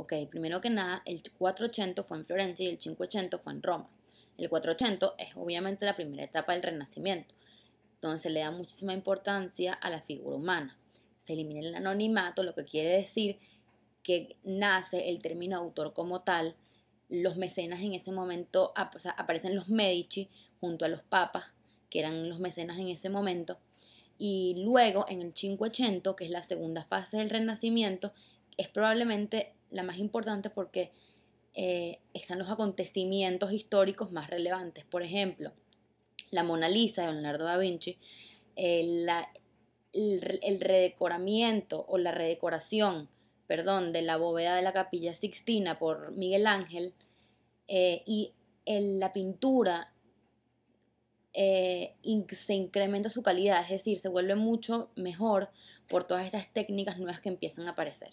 Ok, primero que nada, el 480 fue en Florencia y el 580 fue en Roma. El 480 es obviamente la primera etapa del Renacimiento, donde se le da muchísima importancia a la figura humana. Se elimina el anonimato, lo que quiere decir que nace el término autor como tal. Los mecenas en ese momento o sea, aparecen los Medici junto a los papas, que eran los mecenas en ese momento. Y luego en el 580, que es la segunda fase del Renacimiento, es probablemente la más importante porque eh, están los acontecimientos históricos más relevantes. Por ejemplo, la Mona Lisa de Leonardo da Vinci, eh, el, redecoramiento o la redecoración, perdón, de la bóveda de la capilla Sixtina por Miguel Ángel eh, y la pintura se incrementa su calidad, es decir, se vuelve mucho mejor por todas estas técnicas nuevas que empiezan a aparecer.